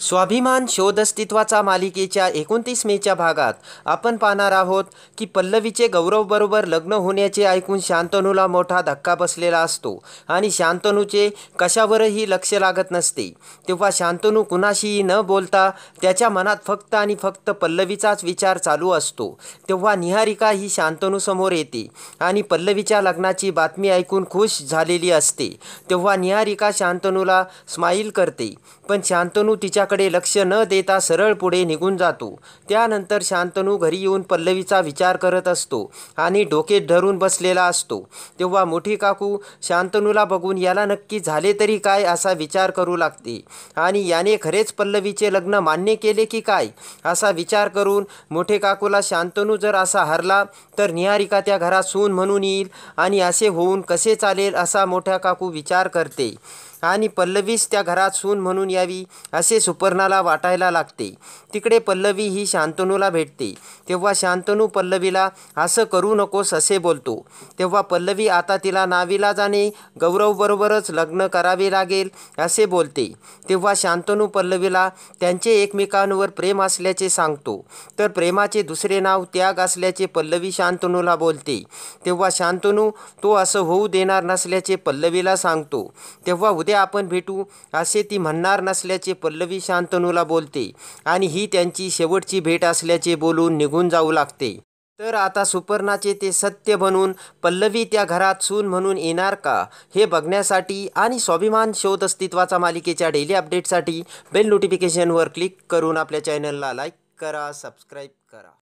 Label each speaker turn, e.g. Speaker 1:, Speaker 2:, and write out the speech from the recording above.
Speaker 1: स्वाभिमान शोध अस्तित्वाचा मालिकेच्या एकोणतीस मेच्या भागात आपण पाहणार आहोत की पल्लवीचे गौरवबरोबर लग्न होण्याचे ऐकून शांतनूला मोठा धक्का बसलेला असतो आणि शांतनूचे कशावरही लक्ष लागत नसते तेव्हा शांतनू कुणाशीही न बोलता त्याच्या मनात फक्त आणि फक्त पल्लवीचाच विचार चालू असतो तेव्हा निहारिका ही शांतनूसमोर येते आणि पल्लवीच्या लग्नाची बातमी ऐकून खुश झालेली असते तेव्हा निहारिका शांतनूला स्माईल करते पण शांतनू तिच्या तिच्याकडे लक्ष न देता सरळ पुढे निघून जातो त्यानंतर शांतनू घरी येऊन पल्लवीचा विचार करत असतो आणि डोके धरून बसलेला असतो तेव्हा मोठी काकू शांतनूला बघून याला नक्की झाले तरी काय असा विचार करू लागते आणि याने खरेच पल्लवीचे लग्न मान्य केले की काय असा विचार करून मोठे काकूला शांतनू जर असा हरला तर निहारिका त्या घरात सून म्हणून येईल आणि असे होऊन कसे चालेल असा मोठ्या काकू विचार करते आणि पल्लवीच त्या घरात सून म्हणून यावी असे सुपर्णाला वाटायला लागते तिकडे पल्लवी ही शांतनूला भेटते तेव्हा शांतनू पल्लवीला असं करू नकोस असे बोलतो तेव्हा पल्लवी आता तिला नावीला जाणे गौरवबरोबरच लग्न करावे लागेल असे बोलते तेव्हा शांतनू पल्लवीला त्यांचे एकमेकांवर प्रेम असल्याचे सांगतो तर प्रेमाचे दुसरे नाव त्याग असल्याचे पल्लवी शांतनूला बोलते तेव्हा शांतनू तो असं होऊ देणार नसल्याचे पल्लवीला सांगतो तेव्हा उद्या आपण भेटू असे ती म्हणणार नसल्याचे पल्लवी शांतनूला बोलते आणि ही त्यांची शेवटची भेट असल्याचे बोलून निघून जाऊ लागते तर आता सुपर्णाचे ते सत्य बनून पल्लवी त्या घरात सून म्हणून येणार का हे बघण्यासाठी आणि स्वाभिमान शोध अस्तित्वाचा मालिकेच्या डेली अपडेटसाठी बेल नोटिफिकेशनवर क्लिक करून आपल्या चॅनलला लाईक करा सबस्क्राईब करा